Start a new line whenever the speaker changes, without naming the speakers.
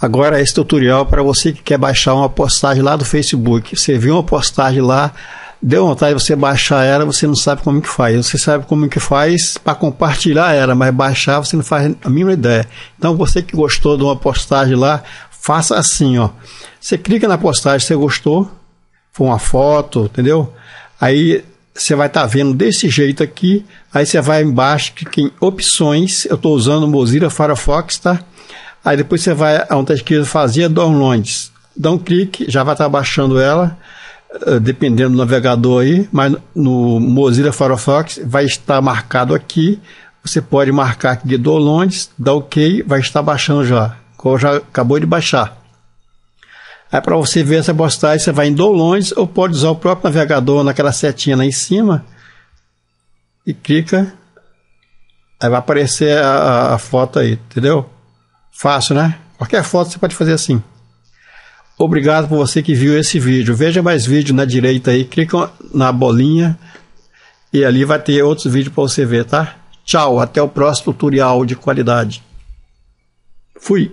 Agora, esse tutorial é para você que quer baixar uma postagem lá do Facebook. Você viu uma postagem lá, deu vontade de você baixar ela, você não sabe como que faz. Você sabe como que faz para compartilhar ela, mas baixar você não faz a mínima ideia. Então, você que gostou de uma postagem lá, faça assim, ó. Você clica na postagem, você gostou, foi uma foto, entendeu? Aí você vai estar tá vendo desse jeito aqui. Aí você vai embaixo, clica em opções. Eu estou usando o Mozilla Firefox, tá? Aí depois você vai aonde está escrito fazia, downloads. Dá um clique, já vai estar tá baixando ela, eh, dependendo do navegador aí, mas no Mozilla Firefox vai estar marcado aqui. Você pode marcar aqui downloads, dá OK, vai estar baixando já, qual já acabou de baixar. Aí para você ver essa postagem, você vai em downloads ou pode usar o próprio navegador naquela setinha lá em cima e clica. Aí vai aparecer a, a foto aí, entendeu? Fácil, né? Qualquer foto você pode fazer assim. Obrigado por você que viu esse vídeo. Veja mais vídeo na direita aí, clica na bolinha e ali vai ter outros vídeos para você ver, tá? Tchau, até o próximo tutorial de qualidade. Fui!